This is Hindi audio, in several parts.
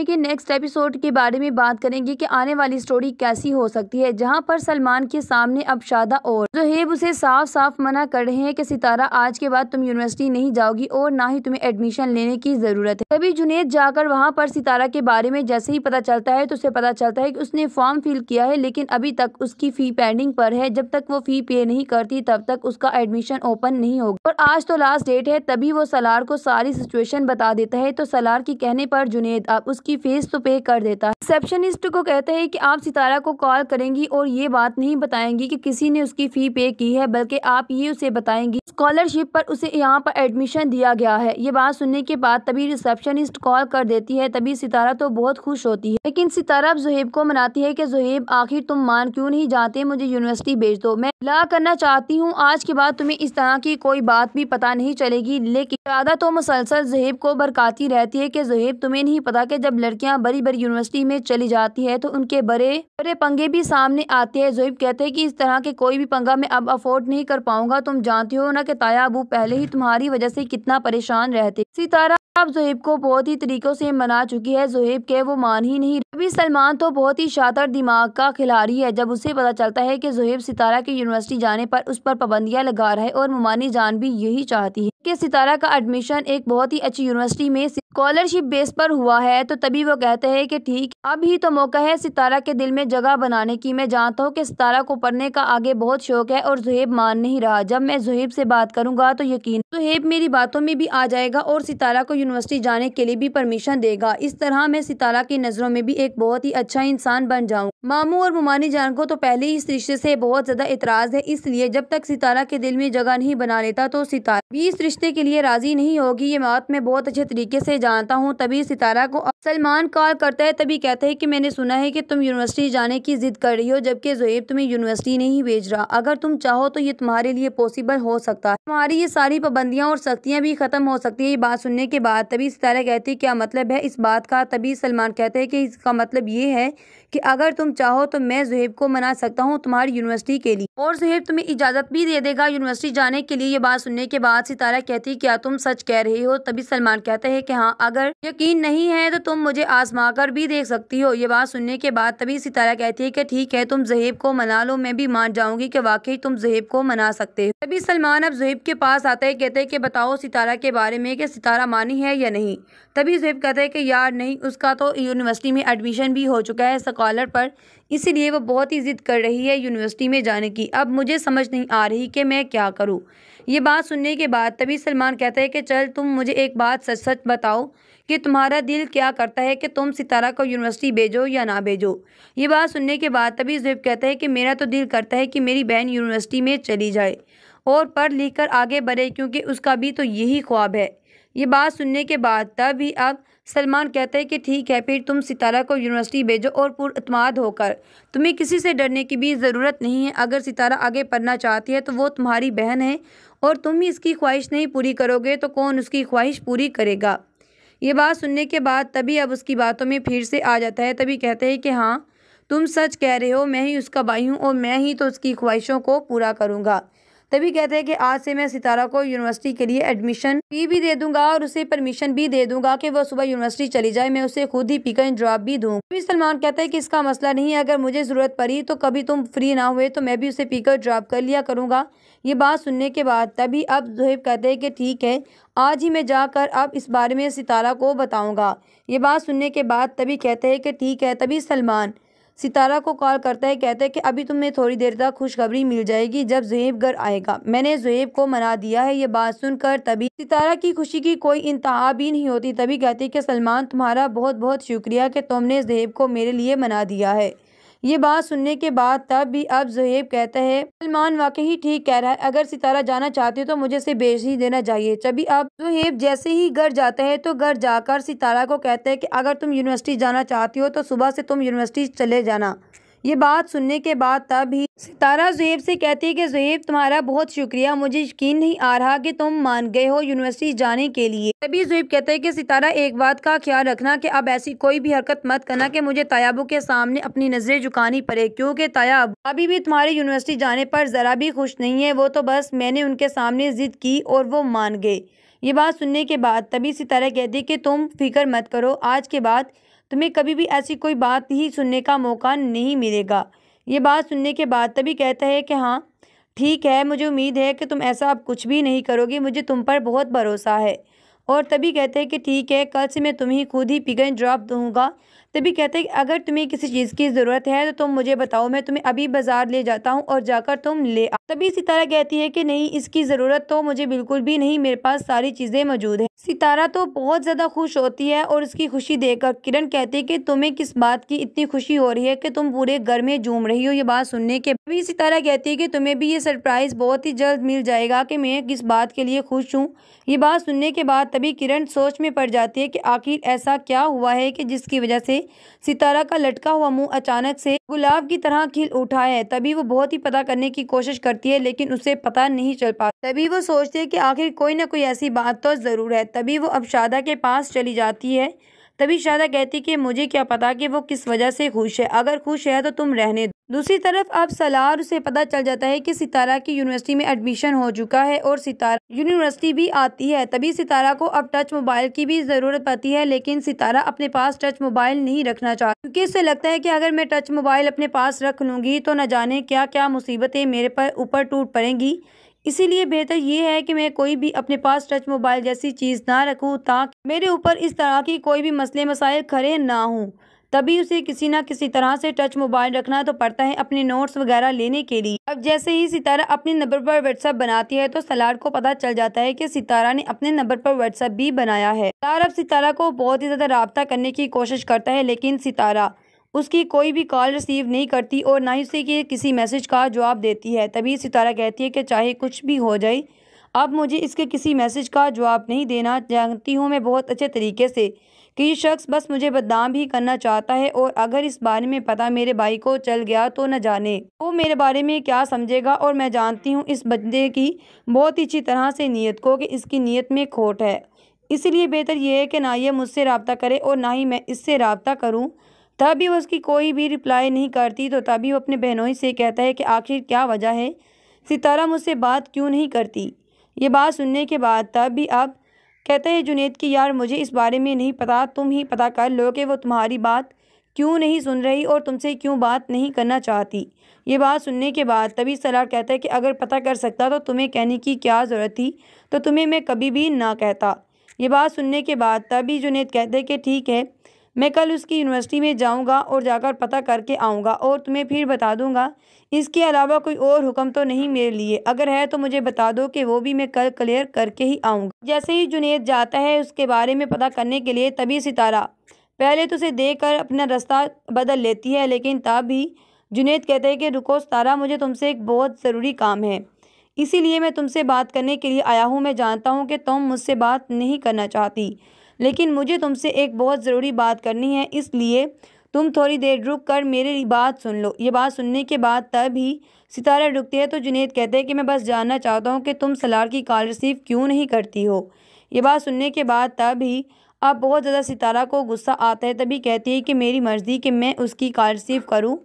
शोबे के नेक्स्ट एपिसोड के बारे में बात करेंगे कि आने वाली स्टोरी कैसी हो सकती है जहां पर सलमान के सामने अब शादा और जोहेब उसे साफ साफ मना कर रहे हैं कि सितारा आज के बाद तुम यूनिवर्सिटी नहीं जाओगी और ना ही तुम्हें एडमिशन लेने की जरूरत है तभी जुनेद जाकर वहाँ पर सितारा के बारे में जैसे ही पता चलता है तो उसे पता चलता है की उसने फॉर्म फिल किया है लेकिन अभी तक उसकी फी पेंडिंग पर है जब तक वो फी पे नहीं करती तब तक उसका एडमिशन ओपन नहीं होगा और आज तो लास्ट डेट है तभी वो सलार को सारी सिचुएशन बता देता है तो सलार के कहने पर जुनेद अब उसकी उसकी फीस तो पे कर देता है रिसेप्शनिस्ट को कहते हैं कि आप सितारा को कॉल करेंगी और ये बात नहीं बताएंगी कि किसी ने उसकी फ़ी पे की है बल्कि आप ये उसे बताएंगी स्कॉलरशिप पर उसे यहाँ पर एडमिशन दिया गया है ये बात सुनने के बाद तभी रिसेप्शनिस्ट कॉल कर देती है तभी सितारा तो बहुत खुश होती है लेकिन सितारा अब को मनाती है की जुहेब आखिर तुम मान क्यूँ नहीं जाते मुझे यूनिवर्सिटी भेज दो मैं ला करना चाहती हूँ आज के बाद तुम्हें इस तरह की कोई बात भी पता नहीं चलेगी लेकिन ज़्यादा तो मुसलसल जहेब को बरकाती रहती है की जहेब तुम्हें नहीं पता की जब लड़कियां बड़ी बड़ी यूनिवर्सिटी में चली जाती है तो उनके बड़े बड़े पंगे भी सामने आते हैं जोइब कहते हैं कि इस तरह के कोई भी पंगा मैं अब अफोर्ड नहीं कर पाऊंगा तुम जानती हो ना कि ताया अबू पहले ही तुम्हारी वजह से कितना परेशान रहते सितारा अब जोहेब को बहुत ही तरीकों से मना चुकी है जोहेब के वो मान ही नहीं अभी सलमान तो बहुत ही शातर दिमाग का खिलाड़ी है जब उसे पता चलता है कि जोहेब सितारा की यूनिवर्सिटी जाने पर उस पर पाबंदियां लगा रहा है और मुमानी जान भी यही चाहती है कि सितारा का एडमिशन एक बहुत ही अच्छी यूनिवर्सिटी में स्कॉलरशिप बेस पर हुआ है तो तभी वो कहते हैं कि ठीक अब ही तो मौका है सितारा के दिल में जगह बनाने की मैं जानता हूँ कि सितारा को पढ़ने का आगे बहुत शौक है और जुहेब मान नहीं रहा जब मैं जुहेब से बात करूंगा तो यकीन जुहेब मेरी बातों में भी आ जाएगा और सितारा को यूनिवर्सिटी जाने के लिए भी परमिशन देगा इस तरह मैं सितारा की नज़रों में भी एक बहुत ही अच्छा इंसान बन जाऊँ मामू और मुमानी जान को तो पहले ही इस रिश्ते से बहुत ज़्यादा इतराज़ है इसलिए जब तक सितारा के दिल में जगह नहीं बना लेता तो सितारा भी इस रिश्ते के लिए राजी नहीं होगी ये बात मैं बहुत अच्छे तरीके से जानता हूँ तभी सितारा को सलमान कॉल करता है तभी कहता है कि मैंने सुना है कि तुम यूनिवर्सिटी जाने की जिद कर रही हो जबकि जोहेब तुम्हें यूनिवर्सिटी नहीं भेज रहा अगर तुम चाहो तो ये तुम्हारे लिए पॉसिबल हो सकता है तुम्हारी ये सारी पाबंदियाँ और सख्तियाँ भी खत्म हो सकती है ये बात सुनने के बाद तभी सितारा कहती है क्या मतलब है इस बात का तभी सलमान कहते हैं कि इसका मतलब ये है कि अगर तुम चाहो तो मैं जुहेब को मना सकता हूँ तुम्हारी यूनिवर्सिटी के लिए और जुहेब तुम्हें इजाज़त भी दे देगा यूनिवर्सिटी जाने के लिए ये बात सुनने के बाद सितारा कहती क्या तुम सच कह रहे हो तभी सलमान कहते हैं कि हाँ हाँ अगर यकीन नहीं है तो तुम मुझे आजमा कर भी देख सकती हो ये बात सुनने के बाद तभी सितारा कहती है कि ठीक है तुम जहेब को मना लो मैं भी मान जाऊंगी कि वाकई तुम जहेब को मना सकते हो तभी सलमान अब जहेब के पास आता है कहते हैं कि बताओ सितारा के बारे में कि सितारा मानी है या नहीं तभी जहेब कहते हैं कि यार नहीं उसका तो यूनिवर्सिटी में एडमिशन भी हो चुका है स्कॉलर पर इसीलिए वो बहुत ही जिद कर रही है यूनिवर्सिटी में जाने की अब मुझे समझ नहीं आ रही कि मैं क्या करूँ ये बात सुनने के बाद तभी सलमान कहता है कि चल तुम मुझे एक बात सच सच बताओ कि तुम्हारा दिल क्या करता है कि तुम सितारा को यूनिवर्सिटी भेजो या ना भेजो ये बात सुनने के बाद तभी जुब कहता है कि मेरा तो दिल करता है कि मेरी बहन यूनिवर्सिटी में चली जाए और पढ़ लिख कर आगे बढ़े क्योंकि उसका भी तो यही ख्वाब है ये बात सुनने के बाद तभी अब सलमान कहते हैं कि ठीक है फिर तुम सितारा को यूनिवर्सिटी भेजो और पुरमाद होकर तुम्हें किसी से डरने की भी ज़रूरत नहीं है अगर सितारा आगे पढ़ना चाहती है तो वो तुम्हारी बहन है और तुम ही इसकी ख्वाहिश नहीं पूरी करोगे तो कौन उसकी ख्वाहिश पूरी करेगा ये बात सुनने के बाद तभी अब उसकी बातों में फिर से आ जाता है तभी कहते हैं कि हाँ तुम सच कह रहे हो मैं ही उसका भाई हूँ और मैं ही तो उसकी ख्वाहिशों को पूरा करूँगा तभी कहते हैं कि आज से मैं सितारा को यूनिवर्सिटी के लिए एडमिशन फी भी दे दूंगा और उसे परमिशन भी दे दूंगा कि वह सुबह यूनिवर्सिटी चली जाए मैं उसे खुद ही एंड ड्रॉप भी दूँ तभी सलमान कहते हैं कि इसका मसला नहीं है अगर मुझे ज़रूरत पड़ी तो कभी तुम फ्री ना हुए तो मैं भी उसे पिकअप ड्रॉप कर लिया करूँगा ये बात सुनने के बाद तभी अब जोहेब कहते हैं कि ठीक है आज ही मैं जाकर अब इस बारे में सितारा को बताऊंगा ये बात सुनने के बाद तभी कहते हैं कि ठीक है तभी सलमान सितारा को कॉल करता है कहता है कि अभी तुम्हें थोड़ी देर तक खुशखबरी मिल जाएगी जब जुहेब घर आएगा मैंने जुहेब को मना दिया है ये बात सुनकर तभी सितारा की खुशी की कोई इंतहा भी नहीं होती तभी कहती है कि सलमान तुम्हारा बहुत बहुत शुक्रिया कि तुमने जहेब को मेरे लिए मना दिया है ये बात सुनने के बाद तब भी अब जहेब कहता है सलमान वाकई ठीक कह रहा है अगर सितारा जाना चाहती हो तो मुझे इसे बेच ही देना चाहिए तभी अब जहेब जैसे ही घर जाता है तो घर जाकर सितारा को कहता है कि अगर तुम यूनिवर्सिटी जाना चाहती हो तो सुबह से तुम यूनिवर्सिटी चले जाना ये बात सुनने के बाद तब ही सितारा जुहेब से कहती है कि जुहेब तुम्हारा बहुत शुक्रिया मुझे यकीन नहीं आ रहा कि तुम मान गए हो यूनिवर्सिटी जाने के लिए तभी जुहेब कहते हैं कि सितारा एक बात का ख्याल रखना कि अब ऐसी कोई भी हरकत मत करना कि मुझे तायाबू के सामने अपनी नज़रें झुकानी पड़े क्योंकि तायाब अभी भी तुम्हारी यूनिवर्सिटी जाने पर ज़रा भी खुश नहीं है वो तो बस मैंने उनके सामने ज़िद की और वो मान गए ये बात सुनने के बाद तभी सितारा कहती है कि तुम फिक्र मत करो आज के बाद तुम्हें कभी भी ऐसी कोई बात ही सुनने का मौका नहीं मिलेगा ये बात सुनने के बाद तभी कहता है कि हाँ ठीक है मुझे उम्मीद है कि तुम ऐसा अब कुछ भी नहीं करोगे मुझे तुम पर बहुत भरोसा है और तभी कहते हैं कि ठीक है कल से मैं तुम्हें खुद ही पिगन ड्रॉप दूंगा तभी कहते हैं कि अगर तुम्हें किसी चीज़ की ज़रूरत है तो तुम मुझे बताओ मैं तुम्हें अभी बाज़ार ले जाता हूँ और जाकर तुम ले आओ तभी सितारा कहती है कि नहीं इसकी ज़रूरत तो मुझे बिल्कुल भी नहीं मेरे पास सारी चीज़ें मौजूद है सितारा तो बहुत ज़्यादा खुश होती है और उसकी खुशी देखकर किरण कहती है कि तुम्हें किस बात की इतनी खुशी हो रही है कि तुम पूरे घर में झूम रही हो ये बात सुनने के तभी सितारा कहती है कि तुम्हें भी ये सरप्राइज़ बहुत ही जल्द मिल जाएगा कि मैं किस बात के लिए खुश हूँ ये बात सुनने के बाद तभी किरण सोच में पड़ जाती है कि आखिर ऐसा क्या हुआ है कि जिसकी वजह से सितारा का लटका हुआ मुंह अचानक से गुलाब की तरह खिल उठा है तभी वो बहुत ही पता करने की कोशिश करती है लेकिन उसे पता नहीं चल पाता तभी वो सोचती है कि आखिर कोई ना कोई ऐसी बात तो ज़रूर है तभी वो अब शादा के पास चली जाती है तभी शादा कहती कि मुझे क्या पता कि वो किस वजह से खुश है अगर खुश है तो तुम रहने दो दूसरी तरफ अब सलार उसे पता चल जाता है कि सितारा की यूनिवर्सिटी में एडमिशन हो चुका है और सितारा यूनिवर्सिटी भी आती है तभी सितारा को अब टच मोबाइल की भी ज़रूरत पड़ती है लेकिन सितारा अपने पास टच मोबाइल नहीं रखना चाहती क्योंकि इससे लगता है कि अगर मैं टच मोबाइल अपने पास रख लूँगी तो न जाने क्या क्या मुसीबतें मेरे पर ऊपर टूट पड़ेंगी इसीलिए बेहतर ये है कि मैं कोई भी अपने पास टच मोबाइल जैसी चीज़ ना रखूँ ताकि मेरे ऊपर इस तरह की कोई भी मसले मसाइल खड़े ना हों तभी उसे किसी ना किसी तरह से टच मोबाइल रखना तो पड़ता है अपने नोट्स वगैरह लेने के लिए अब जैसे ही सितारा अपने नंबर पर व्हाट्सएप बनाती है तो सलार को पता चल जाता है कि सितारा ने अपने नंबर पर व्हाट्सअप भी बनाया है सलार अब सितारा को बहुत ही ज़्यादा रबता करने की कोशिश करता है लेकिन सितारा उसकी कोई भी कॉल रिसीव नहीं करती और ना ही उसे किसी मैसेज का जवाब देती है तभी सितारा कहती है कि चाहे कुछ भी हो जाए अब मुझे इसके किसी मैसेज का जवाब नहीं देना जानती हूँ मैं बहुत अच्छे तरीके से कि ये शख्स बस मुझे बदनाम ही करना चाहता है और अगर इस बारे में पता मेरे भाई को चल गया तो न जाने वो मेरे बारे में क्या समझेगा और मैं जानती हूँ इस बंदे की बहुत ही अच्छी तरह से नीयत को कि इसकी नीयत में खोट है इसलिए बेहतर यह है कि ना ये मुझसे रबता करे और ना ही मैं इससे रबता करूँ तभी वो उसकी कोई भी रिप्लाई नहीं करती तो तभी वो अपने बहनों से कहता है कि आखिर क्या वजह है सितारा मुझसे बात क्यों नहीं करती ये बात सुनने के बाद तब भी अब कहते हैं जुनेद कि यार मुझे इस बारे में नहीं पता तुम ही पता कर लो कि वो तुम्हारी बात क्यों नहीं सुन रही और तुमसे क्यों बात नहीं करना चाहती ये बात सुनने के बाद तभी सलार कहता है कि अगर पता कर सकता तो तुम्हें कहने की क्या ज़रूरत थी तो तुम्हें मैं कभी भी ना कहता ये बात सुनने के बाद तभी जुनेद कहते हैं कि ठीक है मैं कल उसकी यूनिवर्सिटी में जाऊंगा और जाकर पता करके आऊंगा और तुम्हें फिर बता दूंगा इसके अलावा कोई और हुक्म तो नहीं मेरे लिए अगर है तो मुझे बता दो कि वो भी मैं कल क्लियर करके ही आऊँगा जैसे ही जुनेद जाता है उसके बारे में पता करने के लिए तभी सितारा पहले तो उसे देख कर अपना रास्ता बदल लेती है लेकिन तब भी जुनेद कहते हैं कि रुको सितारा मुझे तुमसे एक बहुत ज़रूरी काम है इसीलिए मैं तुमसे बात करने के लिए आया हूँ मैं जानता हूँ कि तुम मुझसे बात नहीं करना चाहती लेकिन मुझे तुमसे एक बहुत ज़रूरी बात करनी है इसलिए तुम थोड़ी देर रुक कर मेरी बात सुन लो ये बात सुनने के बाद तभी सितारा रुकती है तो जुनेद कहते हैं कि मैं बस जानना चाहता हूँ कि तुम सलार की कॉल रिसीव क्यों नहीं करती हो ये बात सुनने के बाद तभी अब बहुत ज़्यादा सितारा को गुस्सा आता है तभी कहती है कि मेरी मर्ज़ी कि मैं उसकी कॉल रिसीव करूँ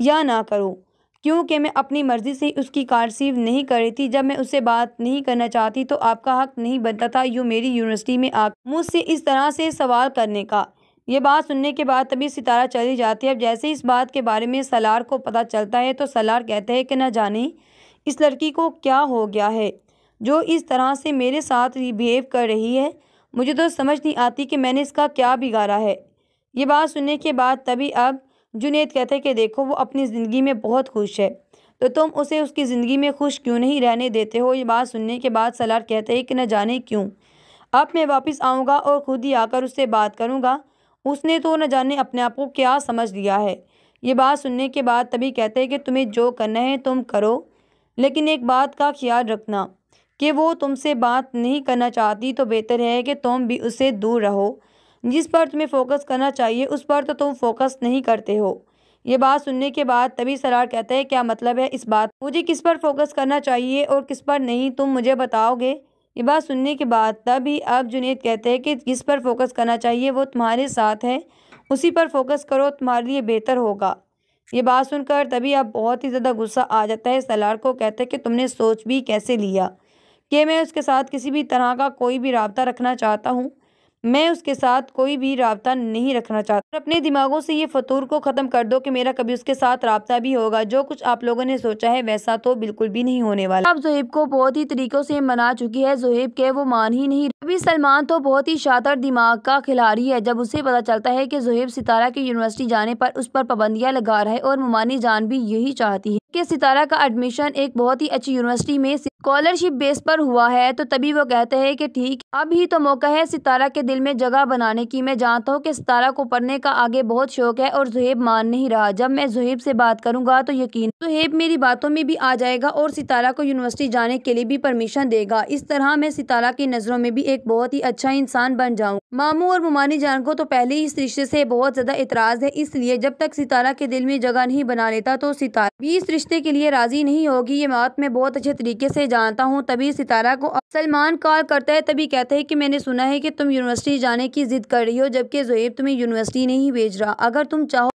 या ना करूँ क्योंकि मैं अपनी मर्ज़ी से उसकी कार रिसीव नहीं कर रही थी जब मैं उससे बात नहीं करना चाहती तो आपका हक नहीं बनता था यूँ मेरी यूनिवर्सिटी में आ मुझसे इस तरह से सवाल करने का ये बात सुनने के बाद तभी सितारा चली जाती है अब जैसे इस बात के बारे में सलार को पता चलता है तो सलार कहते हैं कि न जाने इस लड़की को क्या हो गया है जो इस तरह से मेरे साथ बिहेव कर रही है मुझे तो समझ नहीं आती कि मैंने इसका क्या बिगाड़ा है ये बात सुनने के बाद तभी अब जुनेद कहते हैं कि देखो वो अपनी ज़िंदगी में बहुत खुश है तो तुम उसे उसकी ज़िंदगी में खुश क्यों नहीं रहने देते हो ये बात सुनने के बाद सलार कहते हैं कि न जाने क्यों अब मैं वापस आऊँगा और ख़ुद ही आकर उससे बात करूँगा उसने तो न जाने अपने आप को क्या समझ लिया है ये बात सुनने के बाद तभी कहते हैं कि तुम्हें जो करना है तुम करो लेकिन एक बात का ख्याल रखना कि वो तुमसे बात नहीं करना चाहती तो बेहतर है कि तुम भी उससे दूर रहो जिस पर तुम्हें फोकस करना चाहिए उस पर तो तुम फोकस नहीं करते हो ये बात सुनने के बाद तभी सरार कहते हैं क्या मतलब है इस बात मुझे किस पर फोकस करना चाहिए और किस पर नहीं तुम मुझे बताओगे ये बात सुनने के बाद तभी अब जुनेद कहते हैं कि किस पर फोकस करना चाहिए वो तुम्हारे साथ है उसी पर फोकस करो तुम्हारे लिए बेहतर होगा ये बात सुनकर तभी अब बहुत ही ज़्यादा गुस्सा आ जाता है सलार को कहते हैं कि तुमने सोच भी कैसे लिया कि मैं उसके साथ किसी भी तरह का कोई भी रबता रखना चाहता हूँ मैं उसके साथ कोई भी रबता नहीं रखना चाहता अपने दिमागों से ये फतूर को ख़त्म कर दो कि मेरा कभी उसके साथ रबता भी होगा जो कुछ आप लोगों ने सोचा है वैसा तो बिल्कुल भी नहीं होने वाला अब जोहेब को बहुत ही तरीक़ों से मना चुकी है जोहेब के वो मान ही नहीं अभी सलमान तो बहुत ही शातर दिमाग का खिलाड़ी है जब उसे पता चलता है की जोहेब सितारा की यूनिवर्सिटी जाने पर उस पर पाबंदियाँ लगा रहा है और ममानी जान भी यही चाहती है की सितारा का एडमिशन एक बहुत ही अच्छी यूनिवर्सिटी में स्कॉलरशिप बेस पर हुआ है तो तभी वो कहते हैं कि ठीक अब ही तो मौका है सितारा के दिल में जगह बनाने की मैं जानता हूँ कि सितारा को पढ़ने का आगे बहुत शौक है और जुहेब मान नहीं रहा जब मैं जुहेब से बात करूंगा तो यकीन जुहेब मेरी बातों में भी आ जाएगा और सितारा को यूनिवर्सिटी जाने के लिए भी परमिशन देगा इस तरह मैं सितारा की नज़रों में भी एक बहुत ही अच्छा इंसान बन जाऊँ मामू और मुमानी जान को तो पहले ही इस रिश्ते से बहुत ज़्यादा इतराज़ है इसलिए जब तक सितारा के दिल में जगह नहीं बना लेता तो सितारा भी इस रिश्ते के लिए राज़ी नहीं होगी ये बात मैं बहुत अच्छे तरीके से जानता हूँ तभी सितारा को सलमान कॉल करता है तभी कहता है कि मैंने सुना है कि तुम यूनिवर्सिटी जाने की जिद कर रही हो जबकि जोहेब तुम्हें यूनिवर्सिटी नहीं भेज रहा अगर तुम चाहो